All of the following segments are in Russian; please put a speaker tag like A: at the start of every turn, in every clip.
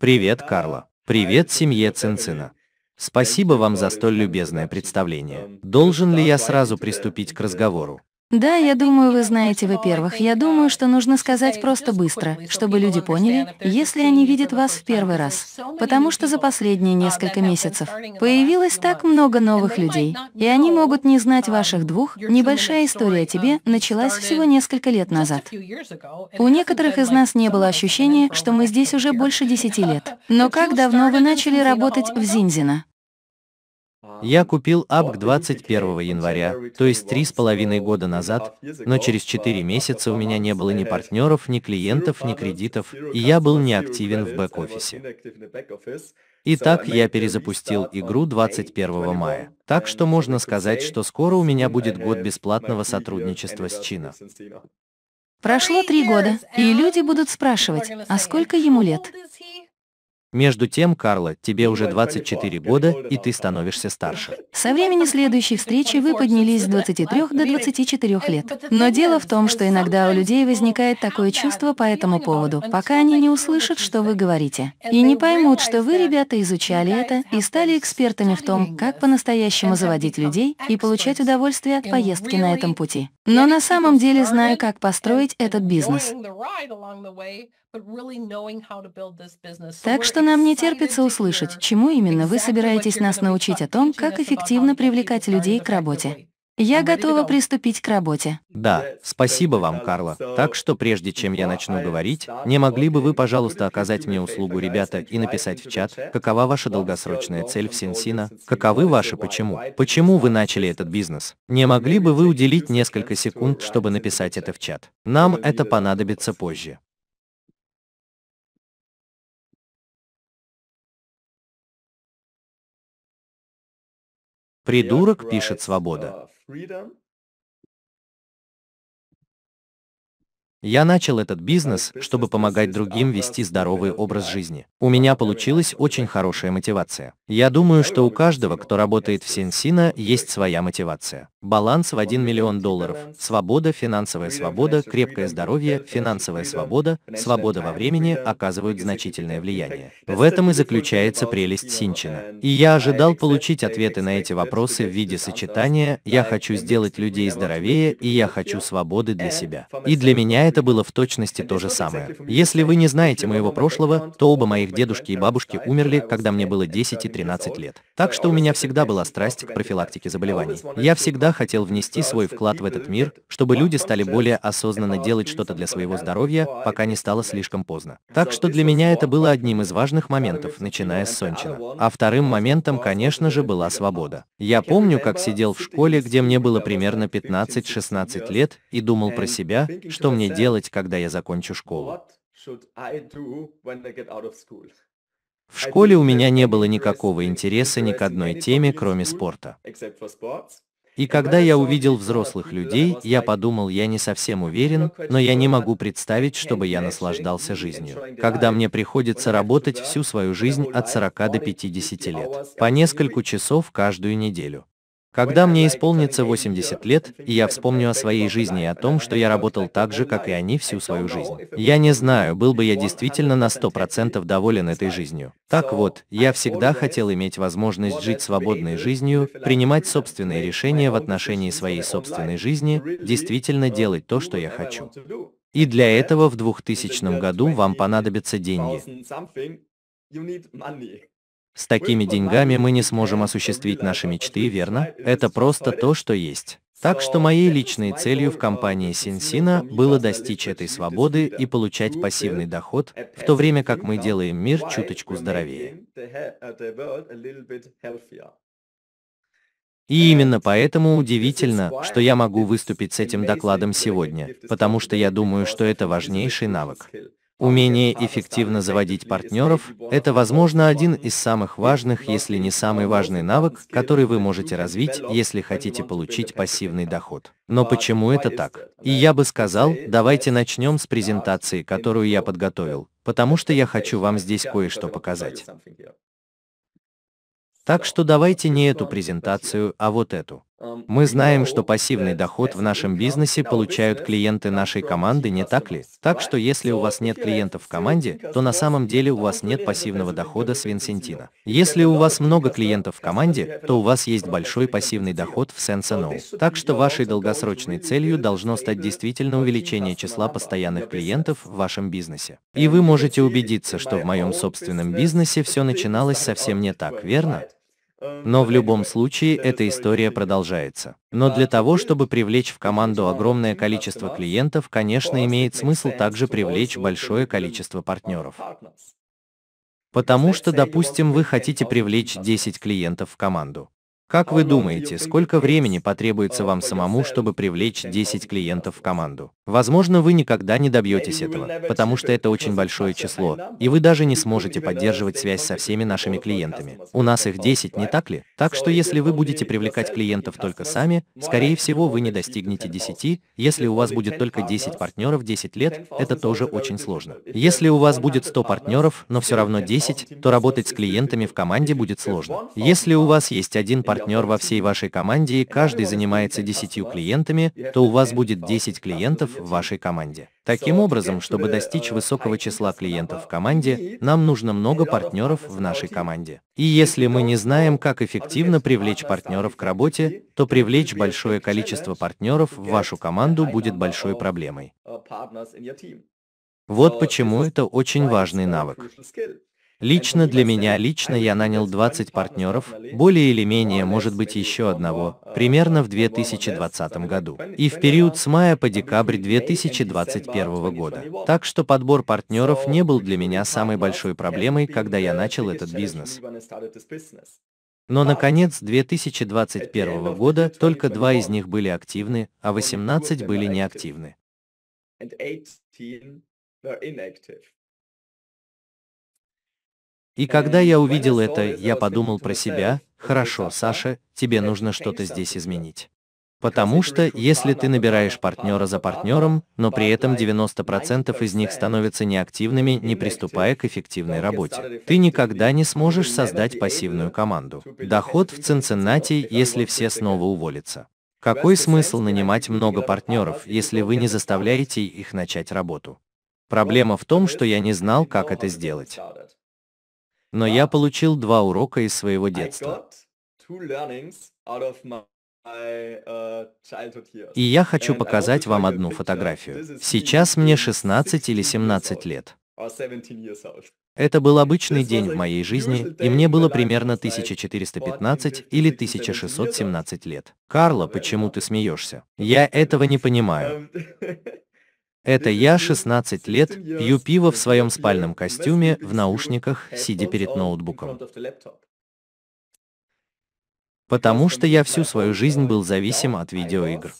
A: Привет, Карло. Привет, семье Цинцина. Спасибо вам за столь любезное представление. Должен ли я сразу приступить к разговору?
B: Да, я думаю, вы знаете, во-первых, я думаю, что нужно сказать просто быстро, чтобы люди поняли, если они видят вас в первый раз. Потому что за последние несколько месяцев появилось так много новых людей, и они могут не знать ваших двух, небольшая история о тебе началась всего несколько лет назад. У некоторых из нас не было ощущения, что мы здесь уже больше десяти лет. Но как давно вы начали работать в Зинзина?
A: Я купил АПК 21 января, то есть три с половиной года назад, но через четыре месяца у меня не было ни партнеров, ни клиентов, ни кредитов, и я был неактивен в бэк-офисе. Итак, я перезапустил игру 21 мая. Так что можно сказать, что скоро у меня будет год бесплатного сотрудничества с Чино.
B: Прошло три года, и люди будут спрашивать, а сколько ему лет?
A: Между тем, Карла, тебе уже 24 года, и ты становишься старше.
B: Со времени следующей встречи вы поднялись с 23 до 24 лет. Но дело в том, что иногда у людей возникает такое чувство по этому поводу, пока они не услышат, что вы говорите. И не поймут, что вы, ребята, изучали это и стали экспертами в том, как по-настоящему заводить людей и получать удовольствие от поездки на этом пути. Но на самом деле знаю, как построить этот бизнес. Так что нам не терпится услышать, чему именно вы собираетесь нас научить о том, как эффективно привлекать людей к работе. Я готова приступить к работе.
A: Да, спасибо вам, Карла. Так что прежде чем я начну говорить, не могли бы вы, пожалуйста, оказать мне услугу, ребята, и написать в чат, какова ваша долгосрочная цель в Сенсина, каковы ваши почему, почему вы начали этот бизнес. Не могли бы вы уделить несколько секунд, чтобы написать
B: это в чат? Нам это понадобится позже. Придурок пишет свобода freedom.
A: Я начал этот бизнес, чтобы помогать другим вести здоровый образ жизни. У меня получилась очень хорошая мотивация. Я думаю, что у каждого, кто работает в Сенсина, есть своя мотивация. Баланс в 1 миллион долларов. Свобода, финансовая свобода, крепкое здоровье, финансовая свобода, свобода во времени оказывают значительное влияние. В этом и заключается прелесть Синчина. Э, и я ожидал получить ответы на эти вопросы в виде сочетания «я хочу сделать людей здоровее» и «я хочу свободы для себя». И для меня это было в точности то же самое. Если вы не знаете моего прошлого, то оба моих дедушки и бабушки умерли, когда мне было 10 и 13 лет. Так что у меня всегда была страсть к профилактике заболеваний. Я всегда хотел внести свой вклад в этот мир, чтобы люди стали более осознанно делать что-то для своего здоровья, пока не стало слишком поздно. Так что для меня это было одним из важных моментов, начиная с Сончина. А вторым моментом, конечно же, была свобода. Я помню, как сидел в школе, где мне было примерно 15-16 лет, и думал про себя, что мне делать, когда я закончу школу. В школе у меня не было никакого интереса ни к одной теме, кроме спорта. И когда я увидел взрослых людей, я подумал, я не совсем уверен, но я не могу представить, чтобы я наслаждался жизнью. Когда мне приходится работать всю свою жизнь от 40 до 50 лет, по несколько часов каждую неделю. Когда мне исполнится 80 лет, и я вспомню о своей жизни и о том, что я работал так же, как и они всю свою жизнь. Я не знаю, был бы я действительно на 100% доволен этой жизнью. Так вот, я всегда хотел иметь возможность жить свободной жизнью, принимать собственные решения в отношении своей собственной жизни, действительно делать то, что я хочу. И для этого в 2000 году вам понадобятся деньги. С такими деньгами мы не сможем осуществить наши мечты, верно? Это просто то, что есть. Так что моей личной целью в компании Синсина было достичь этой свободы и получать пассивный доход, в то время как мы делаем мир чуточку здоровее.
C: Uh,
A: и именно поэтому удивительно, что я могу выступить с этим докладом сегодня, потому что я думаю, что это важнейший навык. Умение эффективно заводить партнеров – это, возможно, один из самых важных, если не самый важный навык, который вы можете развить, если хотите получить пассивный доход. Но почему это так? И я бы сказал, давайте начнем с презентации, которую я подготовил, потому что я хочу вам здесь кое-что показать. Так что давайте не эту презентацию, а вот эту. Мы знаем, что пассивный доход в нашем бизнесе получают клиенты нашей команды, не так ли? Так что если у вас нет клиентов в команде, то на самом деле у вас нет пассивного дохода с Винсентина. Если у вас много клиентов в команде, то у вас есть большой пассивный доход в SenseNO. Так что вашей долгосрочной целью должно стать действительно увеличение числа постоянных клиентов в вашем бизнесе. И вы можете убедиться, что в моем собственном бизнесе все начиналось совсем не так, верно? Но в любом случае эта история продолжается. Но для того, чтобы привлечь в команду огромное количество клиентов, конечно, имеет смысл также привлечь большое количество партнеров. Потому что, допустим, вы хотите привлечь 10 клиентов в команду. Как вы думаете, сколько времени потребуется вам самому, чтобы привлечь 10 клиентов в команду? Возможно, вы никогда не добьетесь этого, потому что это очень большое число, и вы даже не сможете поддерживать связь со всеми нашими клиентами. У нас их 10, не так ли? Так что если вы будете привлекать клиентов только сами, скорее всего, вы не достигнете 10. Если у вас будет только 10 партнеров 10 лет, это тоже очень сложно. Если у вас будет 100 партнеров, но все равно 10, то работать с клиентами в команде будет сложно. Если у вас есть один партнер, партнер во всей вашей команде и каждый занимается 10 клиентами, то у вас будет 10 клиентов в вашей команде. Таким образом, чтобы достичь высокого числа клиентов в команде, нам нужно много партнеров в нашей команде. И если мы не знаем, как эффективно привлечь партнеров к работе, то привлечь большое количество партнеров в вашу команду будет большой проблемой. Вот почему это очень важный навык. Лично для меня, лично я нанял 20 партнеров, более или менее, может быть, еще одного, примерно в 2020 году. И в период с мая по декабрь 2021 года. Так что подбор партнеров не был для меня самой большой проблемой, когда я начал этот бизнес. Но на конец 2021 года только два из них были активны, а 18 были неактивны. И когда я увидел это, я подумал про себя, хорошо, Саша, тебе нужно что-то здесь изменить. Потому что, если ты набираешь партнера за партнером, но при этом 90% из них становятся неактивными, не приступая к эффективной работе, ты никогда не сможешь создать пассивную э, команду. Доход в Цинциннати, если все снова уволятся. Какой смысл нанимать много партнеров, если вы не заставляете их начать работу? Проблема в том, что я не знал, как это сделать. Но я получил два урока из своего
C: детства. Uh, и я хочу показать вам одну фотографию.
A: Сейчас мне 16 или 17 лет. Это был обычный день в моей жизни, и мне было примерно 1415 или 1617 лет. Карло, почему ты смеешься? Я этого не понимаю. Um, Это я 16 лет пью пиво в своем спальном костюме, в наушниках, сидя перед ноутбуком. Потому что я всю свою жизнь был зависим от видеоигр.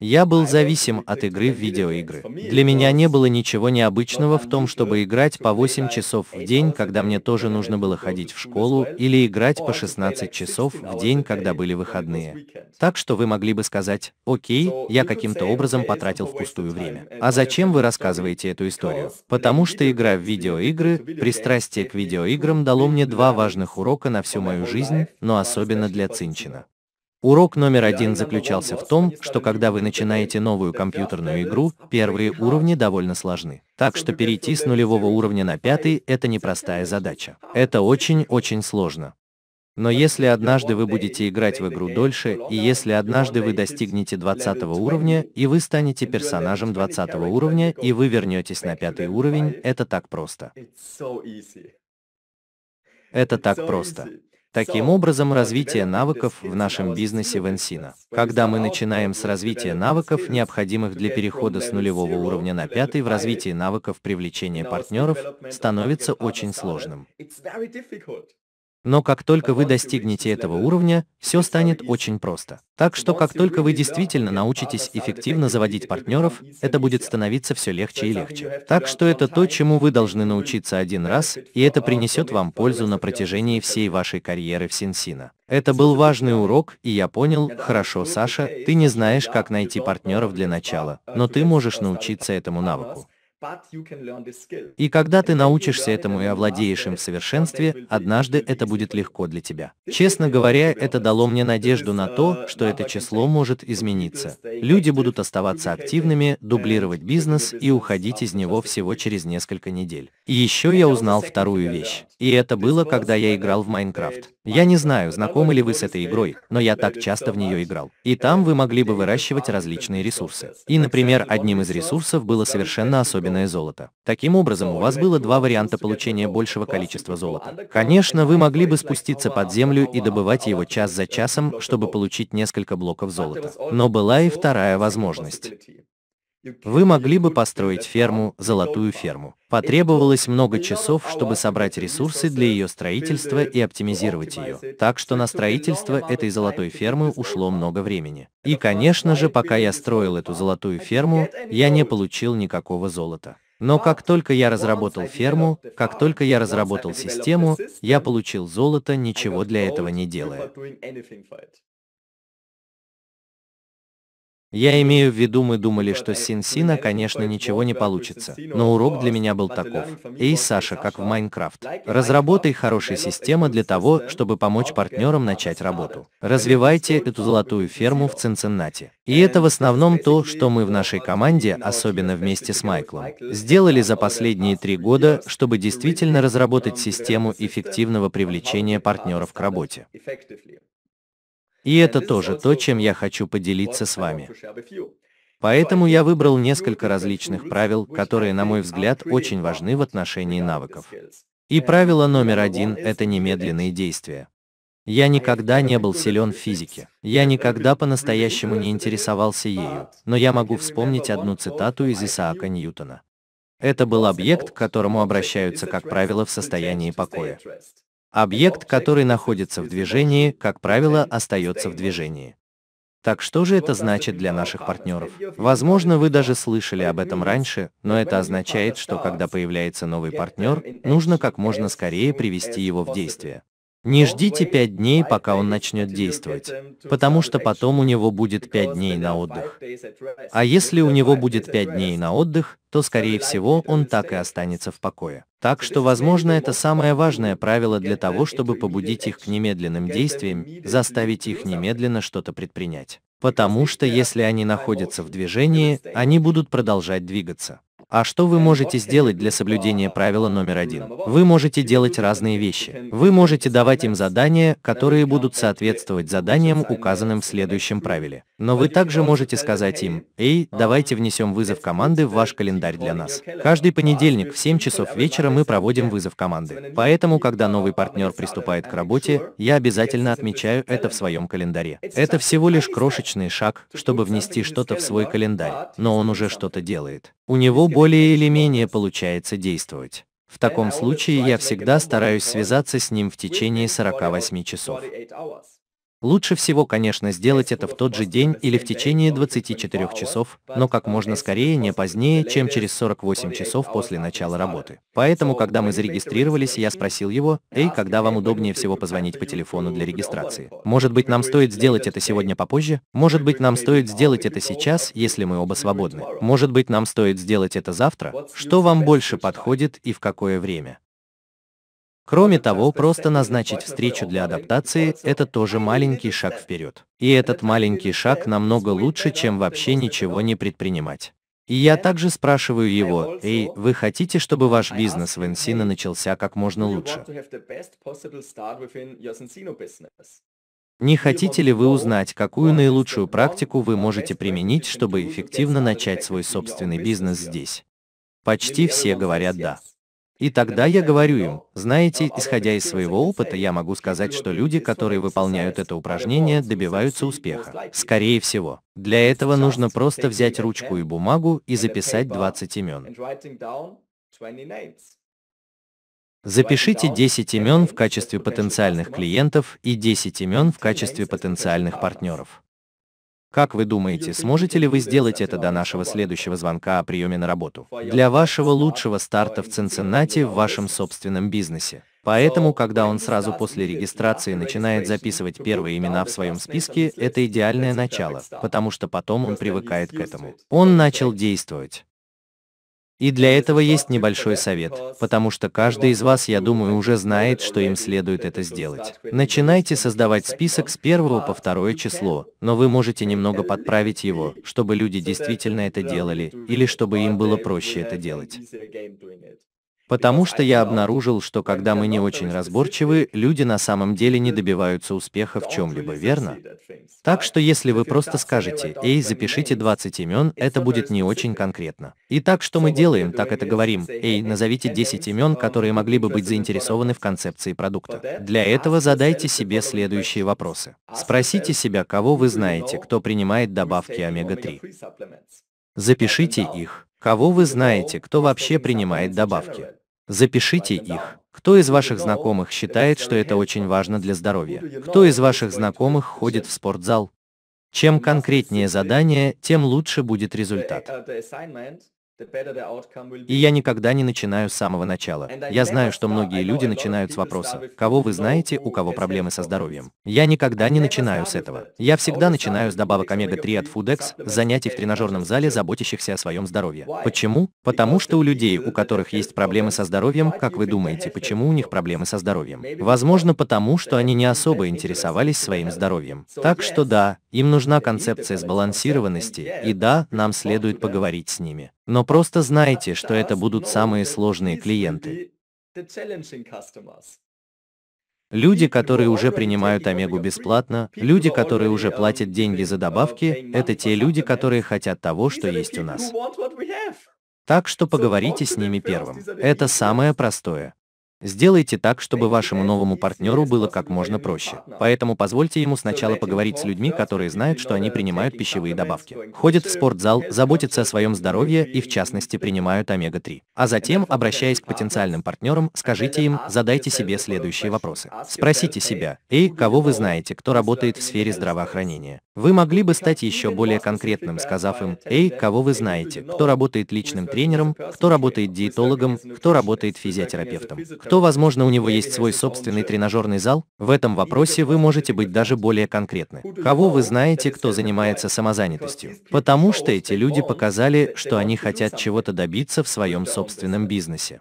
A: Я был зависим от игры в видеоигры. Для меня не было ничего необычного в том, чтобы играть по 8 часов в день, когда мне тоже нужно было ходить в школу, или играть по 16 часов в день, когда были выходные. Так что вы могли бы сказать, окей, я каким-то образом потратил впустую время. А зачем вы рассказываете эту историю? Потому что игра в видеоигры, пристрастие к видеоиграм дало мне два важных урока на всю мою жизнь, но особенно для Цинчина. Урок номер один заключался в том, что когда вы начинаете новую компьютерную игру, первые уровни довольно сложны. Так что перейти с нулевого уровня на пятый – это непростая задача. Это очень-очень сложно. Но если однажды вы будете играть в игру дольше, и если однажды вы достигнете 20 уровня, и вы станете персонажем 20 уровня, и вы вернетесь на пятый уровень, это так просто. Это так просто. Таким образом, развитие навыков в нашем бизнесе в Encina. Когда мы начинаем с развития навыков, необходимых для перехода с нулевого уровня на пятый, в развитии навыков привлечения партнеров становится очень сложным. Но как только вы достигнете этого уровня, все станет очень просто. Так что как только вы действительно научитесь а эффективно заводить партнеров, это будет становиться все легче и легче. Так что это то, чему вы должны научиться один раз, и это принесет вам пользу на протяжении всей вашей карьеры в Синсина. Это был важный урок, и я понял, хорошо, Саша, ты не знаешь, как найти партнеров для начала, а но ты можешь научиться этому навыку. И когда ты научишься этому и овладеешь им в совершенстве, однажды это будет легко для тебя. Честно говоря, это дало мне надежду на то, uh, что это число может измениться. Люди будут оставаться активными, дублировать бизнес и уходить из него всего через несколько недель. И еще я узнал вторую вещь. И это было, когда я играл в Майнкрафт. Я не знаю, знакомы ли вы с этой игрой, но я так часто в нее играл. И там вы могли бы выращивать различные ресурсы. И, например, одним из ресурсов было совершенно особенное драгоценное золото. Таким образом, у вас было два варианта получения большего количества золота. Конечно, вы могли бы спуститься под землю и добывать его час за часом, чтобы получить несколько блоков золота. Но была и вторая возможность. Вы могли бы построить ферму, золотую ферму. Потребовалось много часов, чтобы собрать ресурсы для ее строительства и оптимизировать ее. Так что на строительство этой золотой фермы ушло много времени. И, конечно же, пока я строил эту золотую ферму, я не получил никакого золота. Но как только я разработал ферму, как только я разработал систему, я получил золото, ничего для этого не делая. Я имею в виду, мы думали, что с Синсина, конечно, ничего не получится. Но урок для меня был таков. Эй, Саша, как в Майнкрафт. Разработай хорошую систему для того, чтобы помочь партнерам начать работу. Развивайте эту золотую ферму в Цинциннати. И это в основном то, что мы в нашей команде, особенно вместе с Майклом, сделали за последние три года, чтобы действительно разработать систему эффективного привлечения партнеров к работе. И это тоже то, чем я хочу поделиться с вами. Поэтому я выбрал несколько различных правил, которые, на мой взгляд, очень важны в отношении навыков. И правило номер один – это немедленные действия. Я никогда не был силен в физике. Я никогда по-настоящему не интересовался ею. Но я могу вспомнить одну цитату из Исаака Ньютона. Это был объект, к которому обращаются, как правило, в состоянии покоя. Объект, который находится в движении, как правило, остается в движении. Так что же это значит для наших партнеров? Возможно, вы даже слышали об этом раньше, но это означает, что когда появляется новый партнер, нужно как можно скорее привести его в действие. Не ждите пять дней, пока он начнет действовать, потому что потом у него будет пять дней на отдых. А если у него будет пять дней на отдых, то, скорее всего, он так и останется в покое. Так что, возможно, это самое важное правило для того, чтобы побудить их к немедленным действиям, заставить их немедленно что-то предпринять. Потому что если они находятся в движении, они будут продолжать двигаться. А что вы можете сделать для соблюдения правила номер один? Вы можете делать разные вещи. Вы можете давать им задания, которые будут соответствовать заданиям, указанным в следующем правиле. Но вы также можете сказать им, «Эй, давайте внесем вызов команды в ваш календарь для нас». Каждый понедельник в 7 часов вечера мы проводим вызов команды. Поэтому, когда новый партнер приступает к работе, я обязательно отмечаю это в своем календаре. Это всего лишь крошечный личный шаг, чтобы внести что-то в свой календарь, но он уже что-то делает. У него более или менее получается действовать. В э, таком а случае я всегда стараюсь связаться с ним в течение 48 часов. Лучше всего, конечно, сделать это в тот же день или в течение 24 часов, но как можно скорее, не позднее, чем через 48 часов после начала работы. Поэтому, когда мы зарегистрировались, я спросил его, «Эй, когда вам удобнее всего позвонить по телефону для регистрации? Может быть, нам стоит сделать это сегодня попозже? Может быть, нам стоит сделать это сейчас, если мы оба свободны? Может быть, нам стоит сделать это завтра? Что вам больше подходит и в какое время?» Кроме того, просто назначить встречу для адаптации – это тоже маленький шаг вперед. И этот маленький шаг намного лучше, чем вообще ничего не предпринимать. И я также спрашиваю его, «Эй, вы хотите, чтобы ваш бизнес в Encino начался как можно лучше?» Не хотите ли вы узнать, какую наилучшую практику вы можете применить, чтобы эффективно начать свой собственный бизнес здесь? Почти все говорят «да». И тогда я говорю им, знаете, исходя из своего опыта, я могу сказать, что люди, которые выполняют это упражнение, добиваются успеха. Скорее всего. Для этого нужно просто взять ручку и бумагу и записать 20 имен. Запишите 10 имен в качестве потенциальных клиентов и 10 имен в качестве потенциальных партнеров. Как вы думаете, сможете ли вы сделать это до нашего следующего звонка о приеме на работу? Для вашего лучшего старта в Цинциннати в вашем собственном бизнесе. Поэтому, когда он сразу после регистрации начинает записывать первые имена в своем списке, это идеальное начало, потому что потом он привыкает к этому. Он начал действовать. И для этого есть небольшой совет, потому что каждый из вас, я думаю, уже знает, что им следует это сделать. Начинайте создавать список с первого по второе число, но вы можете немного подправить его, чтобы люди действительно это делали, или чтобы им было проще это делать. Потому что я обнаружил, что когда мы не очень разборчивы, люди на самом деле не добиваются успеха в чем-либо, верно? Так что если вы просто скажете, эй, запишите 20 имен, это будет не очень конкретно. И так что мы делаем, так это говорим, эй, назовите 10 имен, которые могли бы быть заинтересованы в концепции продукта. Для этого задайте себе следующие вопросы. Спросите себя, кого вы знаете, кто принимает добавки омега-3. Запишите их. Кого вы знаете, кто вообще принимает добавки? Запишите их. Кто из ваших знакомых считает, что это очень важно для здоровья? Кто из ваших знакомых ходит в спортзал? Чем конкретнее задание, тем лучше будет результат. И я никогда не начинаю с самого начала. Я знаю, что многие люди начинают с вопроса, кого вы знаете, у кого проблемы со здоровьем. Я никогда не начинаю с этого. Я всегда начинаю с добавок омега-3 от Foodex, занятий в тренажерном зале, заботящихся о своем здоровье. Почему? Потому что у людей, у которых есть проблемы со здоровьем, как вы думаете, почему у них проблемы со здоровьем? Возможно, потому что они не особо интересовались своим здоровьем. Так что да, им нужна концепция сбалансированности, и да, нам следует поговорить с ними. Но просто знайте, что это будут самые сложные клиенты. Люди, которые уже принимают Омегу бесплатно, люди, которые уже платят деньги за добавки, это те люди, которые хотят того, что есть у нас. Так что поговорите с ними первым. Это самое простое. Сделайте так, чтобы вашему новому партнеру было как можно проще. Поэтому позвольте ему сначала поговорить с людьми, которые знают, что они принимают пищевые добавки. Ходят в спортзал, заботятся о своем здоровье и в частности принимают омега-3. А затем, обращаясь к а потенциальным партнерам, скажите им, а задайте себе следующие вопросы. А Спросите себя, эй, кого вы знаете, кто работает в сфере здравоохранения? Вы могли бы стать еще более конкретным, сказав им, эй, кого вы знаете, кто работает личным тренером, кто работает диетологом, кто работает физиотерапевтом, кто то, возможно, у него есть свой собственный тренажерный зал, в этом вопросе вы можете быть даже более конкретны. Кого вы знаете, кто занимается самозанятостью? Потому что эти люди показали, что они хотят чего-то добиться в своем собственном бизнесе.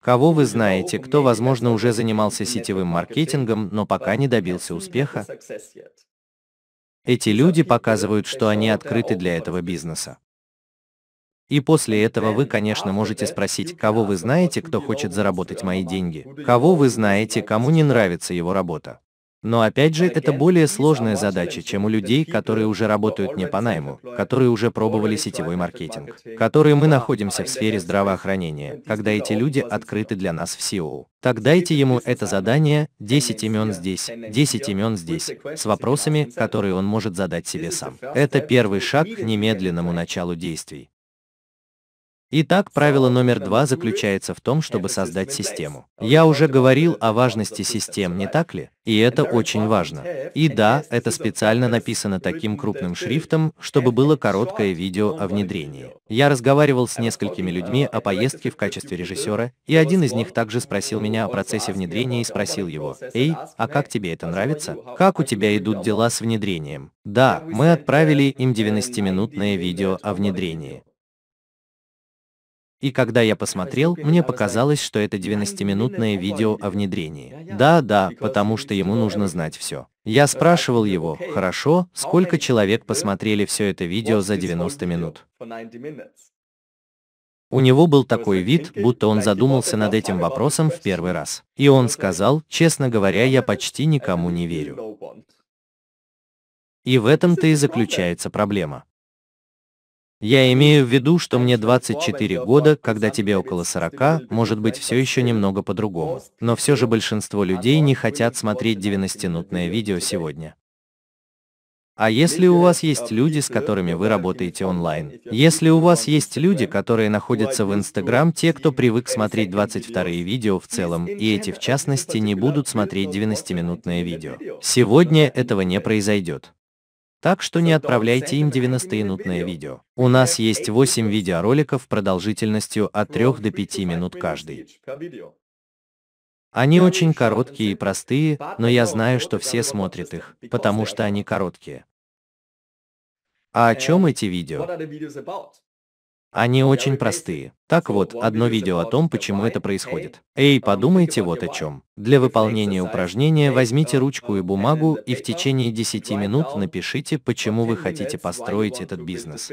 A: Кого вы знаете, кто, возможно, уже занимался сетевым маркетингом, но пока не добился успеха? Эти люди показывают, что они открыты для этого бизнеса. И после этого вы, конечно, можете спросить, кого вы знаете, кто хочет заработать мои деньги, кого вы знаете, кому не нравится его работа. Но опять же, это более сложная задача, чем у людей, которые уже работают не по найму, которые уже пробовали сетевой маркетинг, которые мы находимся в сфере здравоохранения, когда эти люди открыты для нас в SEO. Так дайте ему это задание, 10 имен здесь, 10 имен здесь, с вопросами, которые он может задать себе сам. Это первый шаг к немедленному началу действий. Итак, правило номер два заключается в том, чтобы создать систему. Я уже говорил о важности систем, не так ли? И это очень важно. И да, это специально написано таким крупным шрифтом, чтобы было короткое видео о внедрении. Я разговаривал с несколькими людьми о поездке в качестве режиссера, и один из них также спросил меня о процессе внедрения и спросил его, «Эй, а как тебе это нравится? Как у тебя идут дела с внедрением?» Да, мы отправили им 90-минутное видео о внедрении. И когда я посмотрел, мне показалось, что это 90-минутное видео о внедрении. Да, да, потому что ему ну, нужно знать все. Я спрашивал его, хорошо, а сколько человек посмотрели все это видео за 90 минут? У него был такой вид, будто он задумался над этим вопросом в первый раз. И он сказал, честно говоря, я почти никому не верю. И в этом-то и заключается проблема. Я имею в виду, что мне 24 года, когда тебе около 40, может быть, все еще немного по-другому. Но все же большинство людей не хотят смотреть 90-минутное видео сегодня. А если у вас есть люди, с которыми вы работаете онлайн? Если у вас есть люди, которые находятся в Инстаграм, те, кто привык смотреть 22 видео в целом, и эти в частности не будут смотреть 90-минутное видео. Сегодня этого не произойдет. Так что не отправляйте им 90-минутное видео. У нас есть 8 видеороликов продолжительностью от 3 ну, до 5 минут каждый. Они очень короткие и простые, но я знаю, что все смотрят их, потому что они короткие. А о чем эти видео? Они очень простые. Так вот, одно видео о том, почему это происходит. Эй, подумайте вот о чем. Для выполнения упражнения возьмите ручку и бумагу и в течение 10 минут напишите, почему вы хотите построить этот бизнес.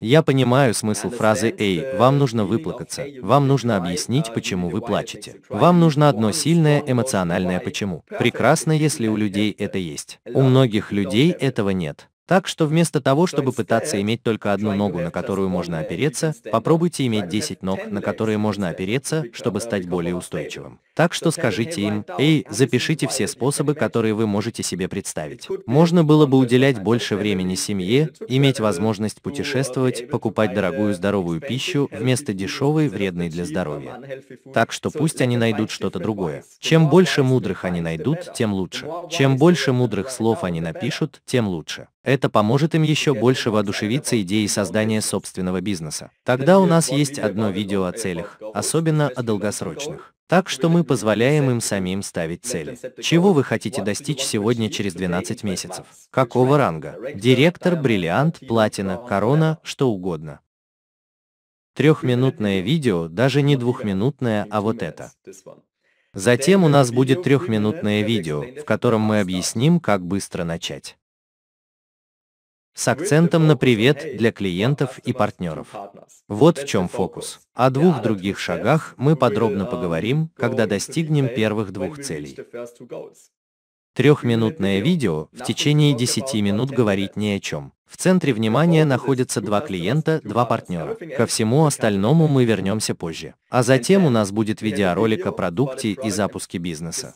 A: Я понимаю смысл фразы «Эй, вам нужно выплакаться», вам нужно объяснить, почему вы плачете. Вам нужно одно сильное эмоциональное «почему». Прекрасно, если у людей это есть. У многих людей этого нет. Так что вместо того, чтобы пытаться э, иметь только одну ногу, на которую можно э, опереться, попробуйте иметь 10 ног, на которые можно опереться, чтобы стать более устойчивым. Так что скажите им, эй, запишите все способы, которые вы можете себе представить. Э, можно было бы уделять больше времени семье, иметь возможность ну, путешествовать, покупать дорогую здоровую пищу вместо дешевой, вредной для здоровья. Так что пусть они найдут что-то другое. Чем больше мудрых они найдут, тем лучше. Чем больше мудрых слов они напишут, тем лучше. Это поможет им еще больше воодушевиться идеей создания собственного бизнеса. Тогда у нас есть одно видео о целях, особенно о долгосрочных. Так что мы позволяем им самим ставить цели. Чего вы хотите достичь сегодня через 12 месяцев? Какого ранга? Директор, бриллиант, платина, корона, что угодно. Трехминутное видео, даже не двухминутное, а вот это. Затем у нас будет трехминутное видео, в котором мы объясним, как быстро начать с акцентом на привет для клиентов и партнеров. Вот в чем фокус. О двух других шагах мы подробно поговорим, когда достигнем первых двух целей. Трехминутное видео в течение 10 минут говорит ни о чем. В центре внимания находятся два клиента, два партнера. Ко всему остальному мы вернемся позже. А затем у нас будет видеоролик о продукте и запуске бизнеса.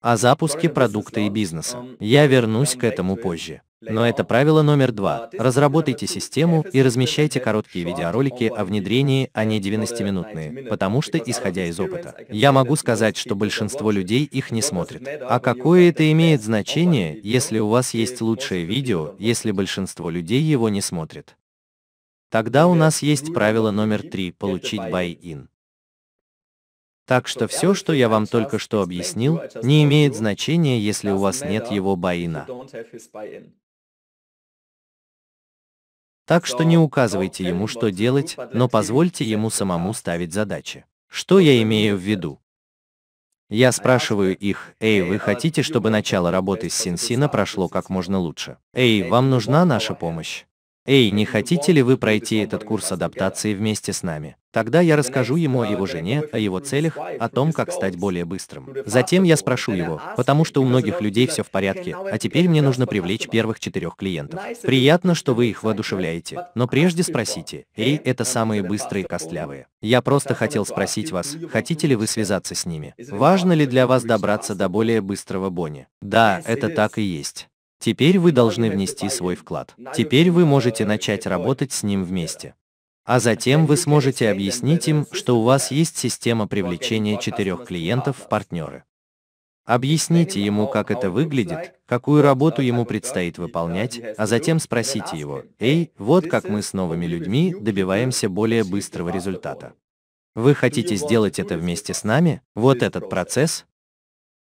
A: О запуске продукта и бизнеса. Я вернусь к этому позже. Но это правило номер два. А, Разработайте систему и размещайте короткие видеоролики о внедрении, а не 90-минутные, потому что, исходя из опыта, я могу сказать, что большинство людей их не смотрит. А какое это имеет значение, если у вас есть лучшее видео, если большинство людей его не смотрит? Тогда у нас есть правило номер три – получить buy-in. Так что все, что я вам только что объяснил, не имеет значения, если у вас нет его
C: buy-in.
A: Так что не указывайте ему, что делать, но позвольте ему самому ставить задачи. Что я имею в виду? Я а спрашиваю их, «Эй, вы а хотите, чтобы начало работы с Синсина прошло как можно лучше? Эй, вам ну, нужна наша помощь? Эй, не хотите ли вы пройти этот курс адаптации вместе с нами? Тогда я расскажу ему о его жене, о его целях, о том, как стать более быстрым. Затем я спрошу его, потому что у многих людей все в порядке, а теперь мне нужно привлечь первых четырех клиентов. Приятно, что вы их воодушевляете, но прежде спросите, эй, это самые быстрые костлявые. Я просто хотел спросить вас, хотите ли вы связаться с ними? Важно ли для вас добраться до более быстрого Бонни? Да, это так и есть. Теперь вы должны внести свой вклад. Теперь вы можете э, начать работать с ним вместе. А затем вы сможете объяснить им, что у вас есть система привлечения четырех клиентов в партнеры. Объясните ему, как а это выглядит, какую работу ему предстоит выполнять, а затем спросите его, «Эй, вот как мы с новыми людьми добиваемся более быстрого результата. Вы хотите сделать это вместе с нами? Вот этот процесс?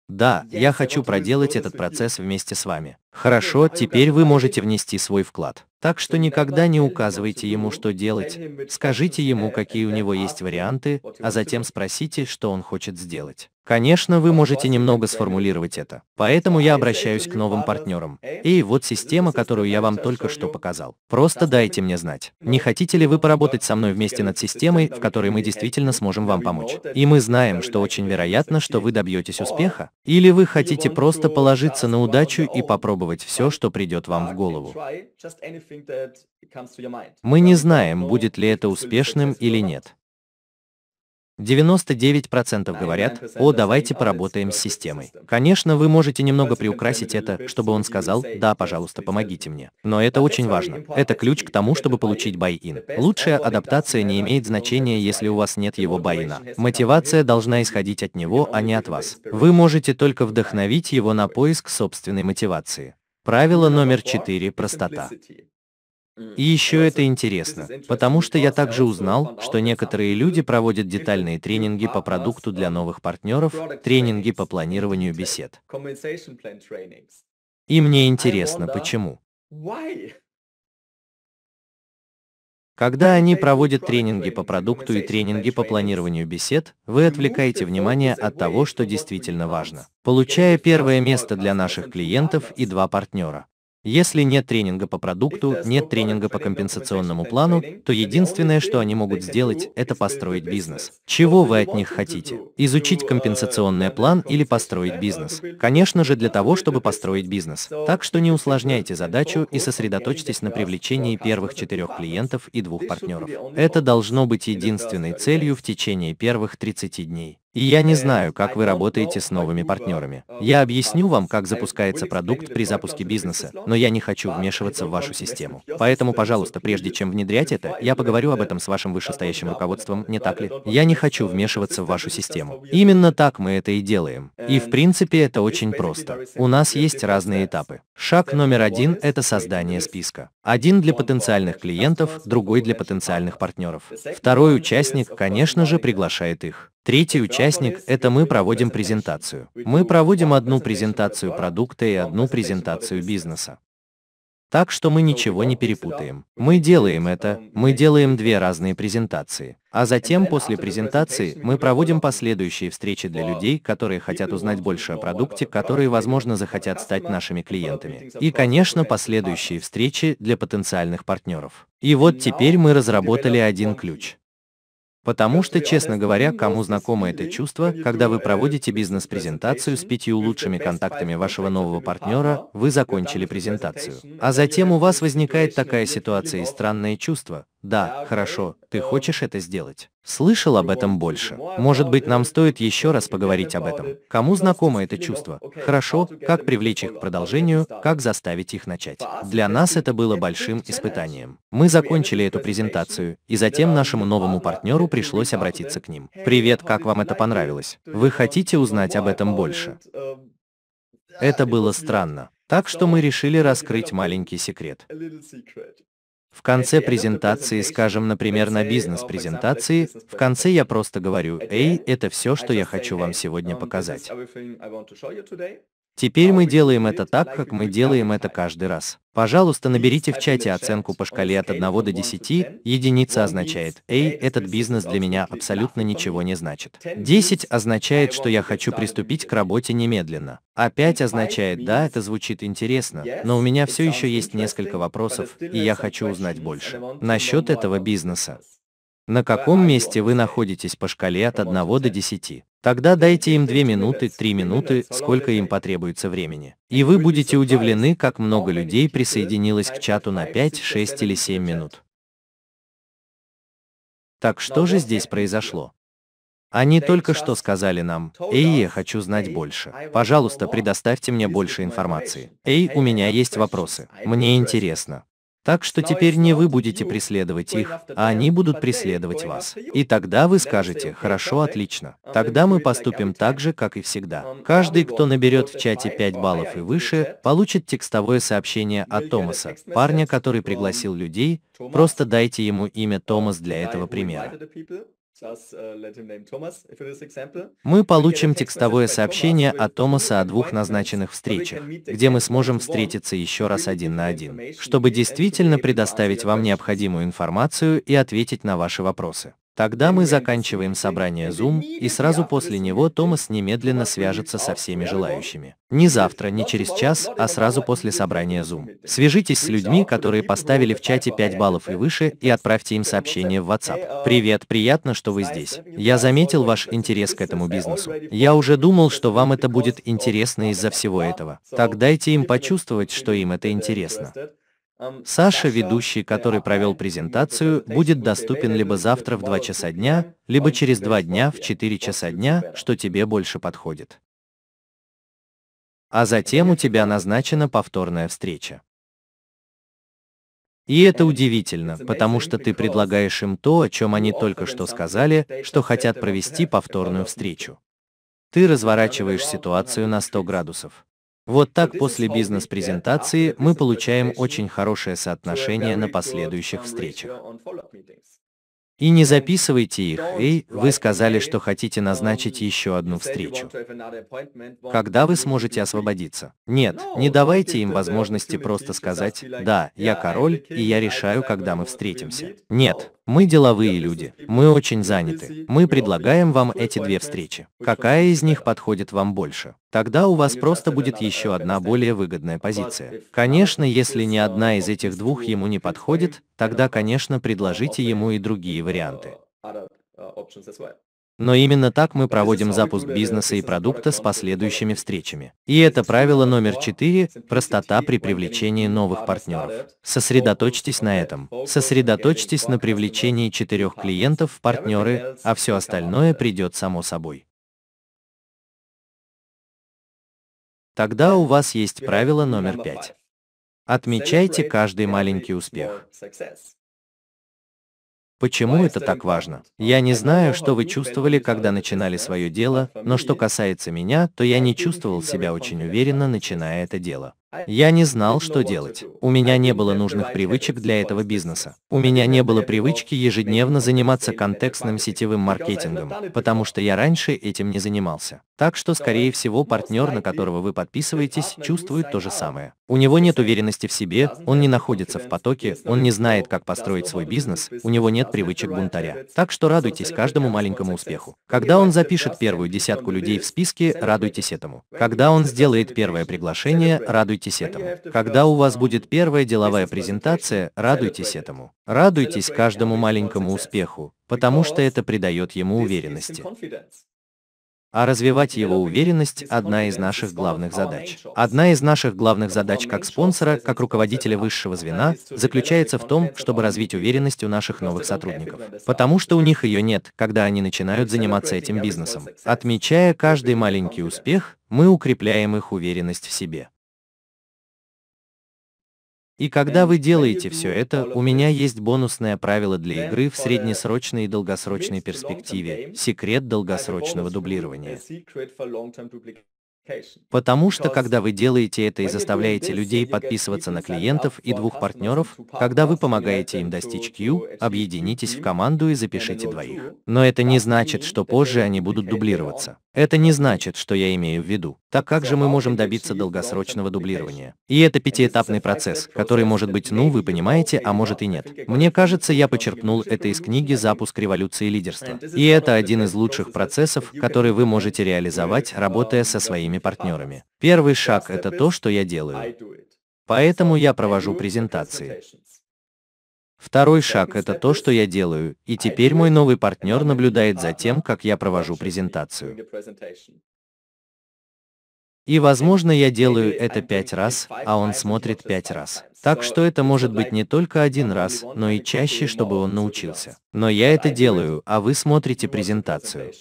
A: Да, я хочу проделать этот процесс вместе с вами. Хорошо, теперь вы можете внести свой вклад. Так что никогда не указывайте ему, что делать. Скажите ему, какие у него есть варианты, а затем спросите, что он хочет сделать. Конечно, вы можете немного сформулировать это. Поэтому я обращаюсь к новым партнерам. И вот система, которую я вам только что показал. Просто дайте мне знать, не хотите ли вы поработать со мной вместе над системой, в которой мы действительно сможем вам помочь. И мы знаем, что очень вероятно, что вы добьетесь успеха. Или вы хотите просто положиться на удачу и попробовать все, что придет вам в голову. Мы не знаем, будет ли это успешным или нет. 99% говорят, о, давайте поработаем с системой. Конечно, вы можете немного приукрасить это, чтобы он сказал, да, пожалуйста, помогите мне. Но это очень важно. Это ключ к тому, чтобы получить buy-in. Лучшая адаптация не имеет значения, если у вас нет его buy-in. Мотивация должна исходить от него, а не от вас. Вы можете только вдохновить его на поиск собственной мотивации. Правило номер четыре – простота. И еще это интересно, потому что я также узнал, что некоторые люди проводят детальные тренинги по продукту для новых партнеров, тренинги по планированию бесед. И мне интересно, почему. Когда они проводят тренинги по продукту и тренинги по планированию бесед, вы отвлекаете внимание от того, что действительно важно, получая первое место для наших клиентов и два партнера. Если нет тренинга по продукту, нет тренинга по компенсационному плану, то единственное, что они могут сделать, это построить бизнес. Чего вы от них хотите? Изучить ну, компенсационный э, план или построить бизнес? Конечно же, для того, чтобы построить бизнес. Так что не усложняйте задачу и сосредоточьтесь на привлечении первых четырех клиентов и двух партнеров. Это должно быть единственной целью в течение первых 30 дней. И я не э, знаю, как вы работаете с новыми партнерами. Uh, я объясню вам, как запускается продукт при запуске бизнеса, но я не хочу вмешиваться в вашу систему. Поэтому, пожалуйста, прежде чем внедрять это, я поговорю об этом с вашим вышестоящим руководством, не так ли? Я не хочу uh, вмешиваться в вашу систему. Именно так мы это и делаем. И в принципе это очень просто. У нас есть разные этапы. Шаг номер один – это создание списка. Один для потенциальных клиентов, другой для потенциальных партнеров. Второй участник, конечно же, приглашает их. Третий участник – это мы проводим презентацию. Мы проводим одну презентацию продукта и одну презентацию бизнеса. Так что мы ничего не перепутаем. Мы делаем это, мы делаем две разные презентации. А затем после презентации мы проводим последующие встречи для людей, которые хотят узнать больше о продукте, которые, возможно, захотят стать нашими клиентами. И, конечно, последующие встречи для потенциальных партнеров. И вот теперь мы разработали один ключ. Потому что, честно говоря, кому знакомо это чувство, когда вы проводите бизнес-презентацию с пятью лучшими контактами вашего нового партнера, вы закончили презентацию. А затем у вас возникает такая ситуация и странное чувство, да, хорошо, ты э, хочешь это сделать. Слышал об этом больше. Может быть, нам э, стоит еще раз поговорить об этом. Кому знакомо это чувство? Хорошо, как привлечь их к продолжению, как заставить их начать. Для нас это было большим испытанием. Мы закончили эту презентацию, и затем нашему новому партнеру пришлось обратиться к ним. Привет, как вам это понравилось? Вы хотите узнать об этом больше? Um, uh, это было странно. Так что мы решили раскрыть маленький секрет. В конце презентации, скажем, например, на бизнес-презентации, uh, в конце я просто говорю, «Эй, это все, что я хочу вам сегодня um, показать». Теперь мы делаем это так, как мы делаем это каждый раз. Пожалуйста, наберите в чате оценку по шкале от 1 до 10. Единица означает «Эй, этот бизнес для меня абсолютно ничего не значит». 10 означает, что я хочу приступить к работе немедленно. А 5 означает «Да, это звучит интересно, но у меня все еще есть несколько вопросов, и я хочу узнать больше». Насчет этого бизнеса на каком месте вы находитесь по шкале от 1 до 10. Тогда дайте им 2 минуты, 3 минуты, сколько им потребуется времени. И вы будете удивлены, как много людей присоединилось к а чату на 5, 6 или 7 минут. Так что же здесь произошло? Они только что сказали нам, «Эй, я хочу знать больше. Пожалуйста, предоставьте мне больше информации. Эй, у меня есть вопросы. Мне интересно. Так что теперь не вы будете преследовать их, а они будут преследовать вас. И тогда вы скажете, хорошо, отлично. Тогда мы поступим так же, как и всегда. Каждый, кто наберет в чате 5 баллов и выше, получит текстовое сообщение от Томаса, парня, который пригласил людей, просто дайте ему имя Томас для этого примера.
C: Uh, мы получим текстовое сообщение
A: от Томаса о двух назначенных встречах, где мы сможем встретиться еще раз один на один, чтобы действительно предоставить вам необходимую информацию и ответить на ваши вопросы. Тогда мы заканчиваем собрание Zoom, и сразу после него Томас немедленно свяжется со всеми желающими. Не завтра, не через час, а сразу после собрания Zoom. Свяжитесь с людьми, которые поставили в чате 5 баллов и выше, и отправьте им сообщение в WhatsApp. Привет, приятно, что вы здесь. Я заметил ваш интерес к этому бизнесу. Я уже думал, что вам это будет интересно из-за всего этого. Так дайте им почувствовать, что им это интересно. Саша, ведущий, который провел презентацию, будет доступен либо завтра в 2 часа дня, либо через 2 дня в 4 часа дня, что тебе больше подходит. А затем у тебя назначена повторная встреча. И это удивительно, потому что ты предлагаешь им то, о чем они только что сказали, что хотят провести повторную встречу. Ты разворачиваешь ситуацию на 100 градусов. Вот так после бизнес-презентации мы получаем очень хорошее соотношение на последующих встречах. И не записывайте их, эй, вы сказали, что хотите назначить um, еще одну встречу. Когда вы сможете освободиться? Нет, не давайте им возможности просто сказать, да, я король, и я решаю, когда мы встретимся. Нет, мы деловые люди, мы очень заняты. Мы предлагаем вам эти две встречи. Какая из них подходит вам больше? Тогда у вас просто будет еще одна более выгодная позиция. Конечно, если ни одна из этих двух ему не подходит, тогда, конечно, предложите ему и другие варианты. Но именно так мы проводим запуск бизнеса и продукта с последующими встречами. И это правило номер четыре – простота при привлечении новых а партнеров. Сосредоточьтесь на этом. Сосредоточьтесь на привлечении четырех клиентов в партнеры, а все остальное придет само собой. Тогда у вас есть правило номер пять. Отмечайте каждый маленький успех. Почему это так важно? Я не знаю, что вы чувствовали, когда начинали свое дело, но что касается меня, то я не чувствовал себя очень уверенно, начиная это дело. Я не знал, что делать. У меня не было нужных привычек для этого бизнеса. У меня не было привычки ежедневно заниматься контекстным сетевым маркетингом, потому что я раньше этим не занимался. Так что, скорее всего, партнер, на которого вы подписываетесь, чувствует то же самое. У него нет уверенности в себе, он не находится в потоке, он не знает, как построить свой бизнес, у него нет привычек бунтаря. Так что радуйтесь каждому маленькому успеху. Когда он запишет первую десятку людей в списке, радуйтесь этому. Когда он сделает первое приглашение, радуйтесь этому. Когда у вас будет первая деловая презентация, радуйтесь этому. Радуйтесь каждому маленькому успеху, потому что это придает ему уверенности а развивать его уверенность – одна из наших главных задач. Одна из наших главных задач как спонсора, как руководителя высшего звена, заключается в том, чтобы развить уверенность у наших новых сотрудников. Потому что у них ее нет, когда они начинают заниматься этим бизнесом. Отмечая каждый маленький успех, мы укрепляем их уверенность в себе. И когда вы делаете все это, у меня есть бонусное правило для игры в среднесрочной и долгосрочной перспективе, секрет долгосрочного дублирования. Потому что когда вы делаете это и заставляете людей подписываться на клиентов и двух партнеров, когда вы помогаете им достичь Q, объединитесь в команду и запишите двоих. Но это не значит, что позже они будут дублироваться. Это не значит, что я имею в виду. Так как же мы можем добиться долгосрочного дублирования? И это пятиэтапный процесс, который может быть, ну, вы понимаете, а может и нет. Мне кажется, я почерпнул это из книги «Запуск революции лидерства». И это один из лучших процессов, который вы можете реализовать, работая со своими своими партнерами. Первый шаг – это то, что я делаю. Поэтому я провожу презентации. Второй шаг – это то, что я делаю, и теперь мой новый партнер наблюдает за тем, как я провожу презентацию. И, возможно, я делаю это пять раз, а он смотрит пять раз. Так что это может быть не только один раз, но и чаще, чтобы он научился. Но я это делаю, а вы смотрите презентацию.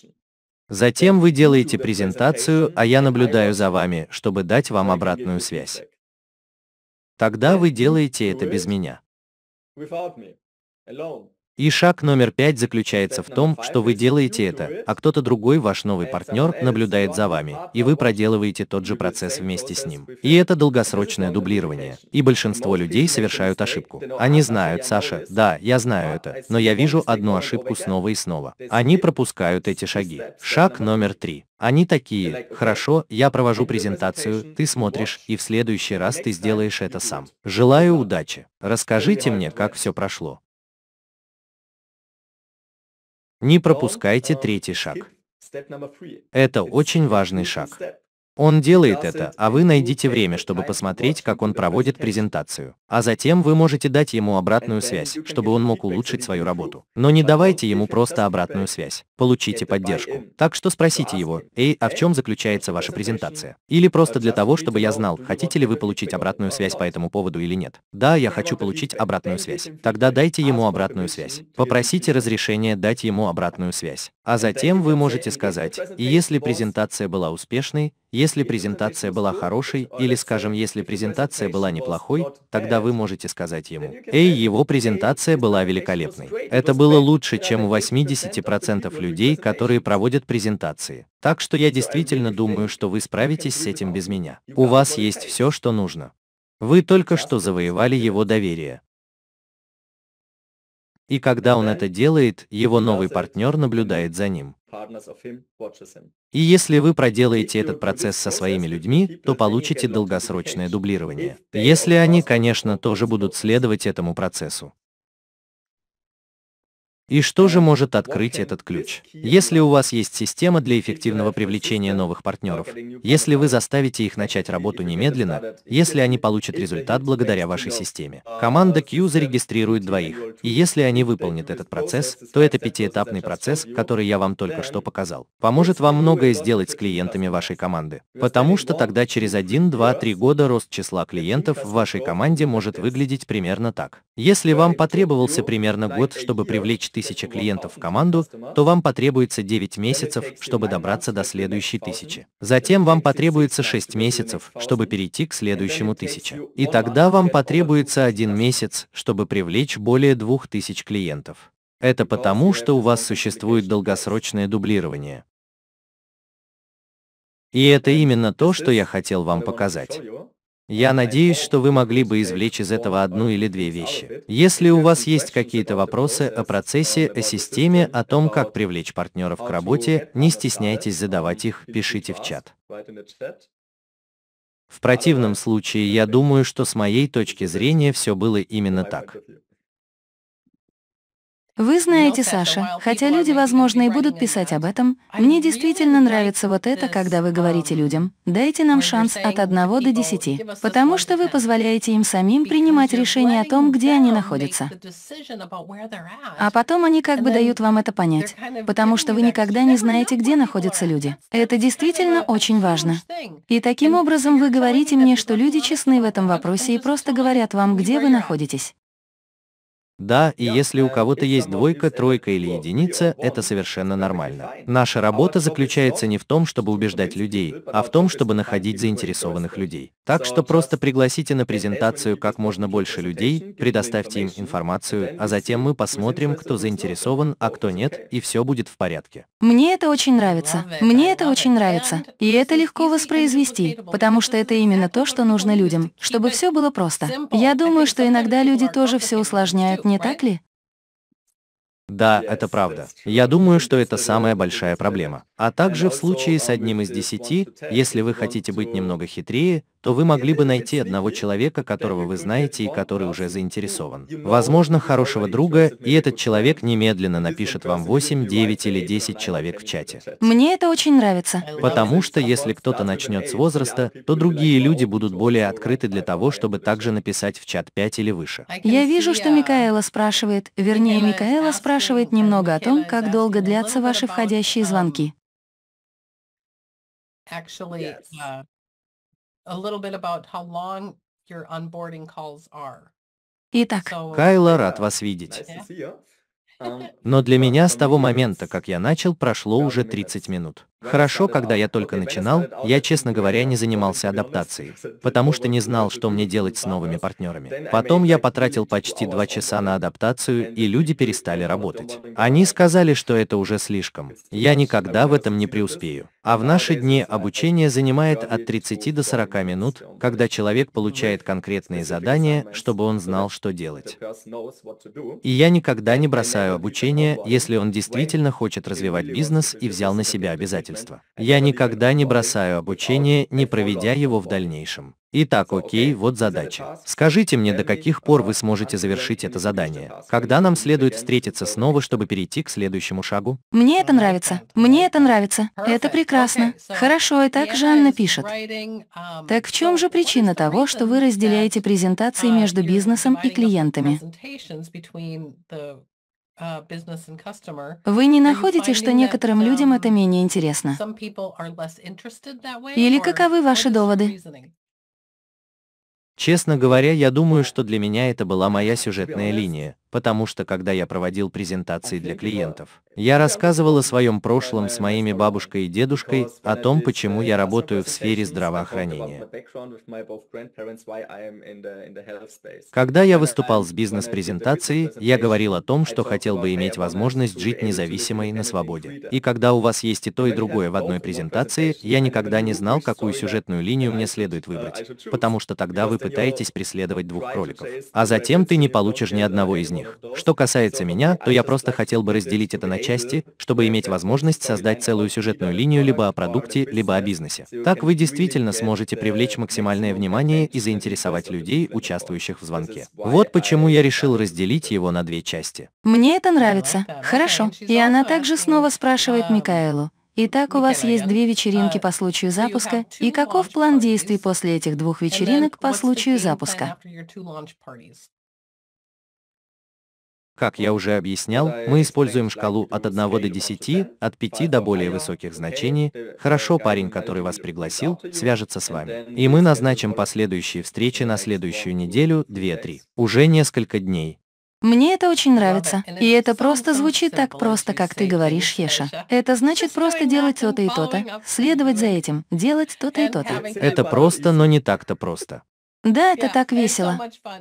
A: Затем вы делаете презентацию, а я наблюдаю за вами, чтобы дать вам обратную связь. Тогда вы делаете это без меня. И шаг номер пять заключается в том, что вы делаете это, а кто-то другой, ваш новый партнер, наблюдает за вами, и вы проделываете тот же процесс вместе с ним. И это долгосрочное дублирование. И большинство людей совершают ошибку. Они знают, Саша, да, я знаю это, но я вижу одну ошибку снова и снова. Они пропускают эти шаги. Шаг номер три. Они такие, хорошо, я провожу презентацию, ты смотришь, и в следующий раз ты сделаешь это сам. Желаю удачи. Расскажите мне, как все прошло. Не пропускайте третий шаг. Это очень важный шаг. Он делает это, а вы найдите время, чтобы посмотреть, как он проводит презентацию. А затем вы можете дать ему обратную связь, чтобы он мог улучшить свою работу. Но не давайте ему просто обратную связь. Получите поддержку. Так что спросите его, «Эй, а в чем заключается ваша презентация?» Или просто для того, чтобы я знал, хотите ли вы получить обратную связь по этому поводу или нет. Да, я хочу получить обратную связь. Тогда дайте ему обратную связь. Попросите разрешения дать ему обратную связь. А затем вы можете сказать, и если презентация была успешной, если презентация была хорошей, или скажем, если презентация была неплохой, тогда вы можете сказать ему, «Эй, его презентация была великолепной». Это было лучше, чем у 80% людей, которые проводят презентации. Так что я действительно думаю, что вы справитесь с этим без меня. У вас есть все, что нужно. Вы только что завоевали его доверие. И когда он это делает, его новый партнер наблюдает за ним. И если вы проделаете этот процесс со своими людьми, то получите долгосрочное дублирование. Если они, конечно, тоже будут следовать этому процессу. И что же может открыть этот ключ? Если у вас есть система для эффективного привлечения новых партнеров, если вы заставите их начать работу немедленно, если они получат результат благодаря вашей системе, команда Q зарегистрирует двоих. И если они выполнят этот процесс, то это пятиэтапный процесс, который я вам только что показал. Поможет вам многое сделать с клиентами вашей команды. Потому что тогда через 1, 2, 3 года рост числа клиентов в вашей команде может выглядеть примерно так. Если вам потребовался примерно год, чтобы привлечь тысячи тысяча клиентов в команду, то вам потребуется 9 месяцев, чтобы добраться до следующей тысячи. Затем вам потребуется 6 месяцев, чтобы перейти к следующему тысяче. И тогда вам потребуется один месяц, чтобы привлечь более 2000 клиентов. Это потому, что у вас существует долгосрочное дублирование. И это именно то, что я хотел вам показать. Я надеюсь, что вы могли бы извлечь из этого одну или две вещи. Если у вас есть какие-то вопросы о процессе, о системе, о том, как привлечь партнеров к работе, не стесняйтесь задавать их, пишите в чат. В противном случае, я думаю, что с моей точки зрения все было именно так.
B: Вы знаете, Саша, хотя люди, возможно, и будут писать об этом, мне действительно нравится вот это, когда вы говорите um, людям, дайте нам шанс от 1 до 10, потому что вы позволяете им самим принимать решение о том, где они находятся. А потом они как бы дают вам это понять, потому что вы никогда не знаете, где находятся люди. Это действительно очень важно. И таким образом вы говорите мне, что люди честны в этом вопросе и просто говорят вам, где вы находитесь.
A: Да, и если у кого-то есть двойка, тройка или единица, это совершенно нормально. Наша работа заключается не в том, чтобы убеждать людей, а в том, чтобы находить заинтересованных людей. Так что просто пригласите на презентацию как можно больше людей, предоставьте им информацию, а затем мы посмотрим, кто заинтересован, а кто нет, и все будет в порядке.
B: Мне это очень нравится. Мне это очень нравится. И это легко воспроизвести, потому что это именно то, что нужно людям, чтобы все было просто. Я думаю, что иногда люди тоже все усложняют не так ли?
A: Да, это правда. Я думаю, что это самая большая проблема. А также в случае с одним из десяти, если вы хотите быть немного хитрее, то вы могли бы найти одного человека, которого вы знаете и который уже заинтересован. Возможно, хорошего друга, и этот человек немедленно напишет вам 8, 9 или 10 человек в чате.
B: Мне это очень нравится.
A: Потому что если кто-то начнет с возраста, то другие люди будут более открыты для того, чтобы также написать в чат 5 или выше.
B: Я вижу, что uh, Микаэла спрашивает, вернее, uh, Микаэла спрашивает немного о том, как долго uh, длятся ваши входящие um, звонки. actually uh, a little bit about how long your onboarding calls are. Итак, Кайла,
A: рад вас видеть. Но для меня с того момента, как я начал, прошло уже 30 минут. Хорошо, когда я только начинал, я, честно говоря, не занимался адаптацией, потому что не знал, что мне делать с новыми партнерами. Потом я потратил почти два часа на адаптацию, и люди перестали работать. Они сказали, что это уже слишком. Я никогда в этом не преуспею. А в наши дни обучение занимает от 30 до 40 минут, когда человек получает конкретные задания, чтобы он знал, что делать. И я никогда не бросаю обучение, если он действительно хочет развивать бизнес и взял на себя обязательства обязательства. Я никогда не бросаю обучение, не проведя его в дальнейшем. Итак, окей, вот задача. Скажите мне, до каких пор вы сможете завершить это задание? Когда нам следует встретиться снова, чтобы перейти к следующему шагу?
B: Мне это нравится. Мне это нравится. Это прекрасно. Хорошо, и так Жанна пишет. Um, так в чем же причина того, что вы разделяете презентации uh, между бизнесом и клиентами? Вы не находите, что некоторым um, людям это менее интересно? Или каковы ваши доводы?
A: Честно говоря, я думаю, что для меня это была моя сюжетная линия потому что когда я проводил презентации для клиентов, я рассказывал о своем прошлом с моими бабушкой и дедушкой, о том, почему э, я работаю в сфере здравоохранения. Когда я выступал с бизнес-презентацией, я говорил о том, что хотел бы иметь возможность жить независимой на свободе. И когда у вас есть и то, и другое в одной презентации, я никогда не знал, какую сюжетную линию мне следует uh, выбрать, потому что тогда вы пытаетесь преследовать двух кроликов, а затем ты не получишь ни одного из них них. Что касается меня, то я просто хотел бы разделить это на части, чтобы иметь возможность создать целую сюжетную линию либо о продукте, либо о бизнесе. Так вы действительно сможете привлечь максимальное внимание и заинтересовать людей, участвующих в звонке. Вот почему я решил разделить его на две части.
B: Мне это нравится. Хорошо. И она также снова спрашивает Микаэлу. Итак, у вас есть две вечеринки по случаю запуска, и каков план действий после этих двух вечеринок по случаю запуска?
A: Как я уже объяснял, мы используем шкалу от 1 до 10, от 5 до более высоких значений. Хорошо, парень, который вас пригласил, свяжется с вами. И мы назначим последующие встречи на следующую неделю, 2-3. Уже несколько дней.
B: Мне это очень нравится. И это просто звучит так просто, как ты говоришь, Хеша. Это значит просто делать то-то и то-то, следовать за этим, делать то-то и то-то. Это
A: просто, но не так-то просто.
B: Да, это так весело.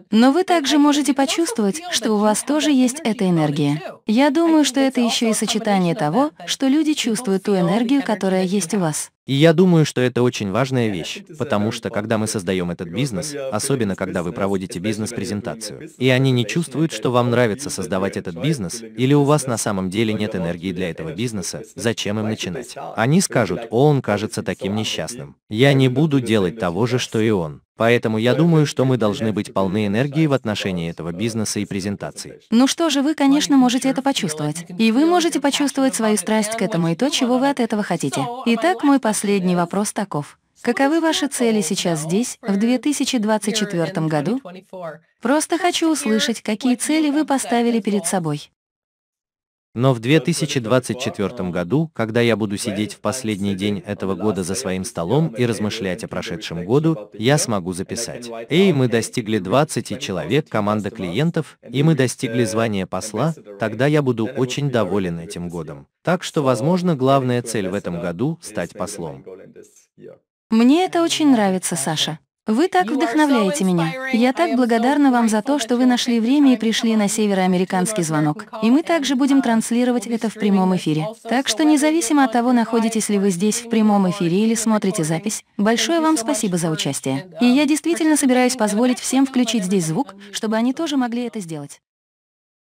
B: Но вы также можете почувствовать, что у вас тоже есть эта энергия. Я думаю, что это еще и сочетание того, что люди чувствуют ту энергию, которая есть у вас.
A: И я думаю, что это очень важная вещь, потому что когда мы создаем этот бизнес, особенно когда вы проводите бизнес-презентацию, и они не чувствуют, что вам нравится создавать этот бизнес, или у вас на самом деле нет энергии для этого бизнеса, зачем им начинать? Они скажут, о, он кажется таким несчастным. Я не буду делать того же, что и он. Поэтому я думаю, что мы должны быть полны энергии в отношении этого бизнеса и презентации.
B: Ну что же, вы, конечно, можете это почувствовать. И вы можете почувствовать свою страсть к этому и то, чего вы от этого хотите. Итак, мой последний вопрос таков. Каковы ваши цели сейчас здесь, в 2024 году? Просто хочу услышать, какие цели вы поставили перед собой.
A: Но в 2024 году, когда я буду сидеть в последний день этого года за своим столом и размышлять о прошедшем году, я смогу записать. Эй, мы достигли 20 человек, команда клиентов, и мы достигли звания посла, тогда я буду очень доволен этим годом. Так что, возможно, главная цель в этом году – стать послом.
B: Мне это очень нравится, Саша. Вы так вдохновляете меня. Я так благодарна вам за то, что вы нашли время и пришли на североамериканский звонок. И мы также будем транслировать это в прямом эфире. Так что независимо от того, находитесь ли вы здесь в прямом эфире или смотрите запись, большое вам спасибо за участие. И я действительно собираюсь позволить всем включить здесь звук, чтобы они тоже могли это сделать.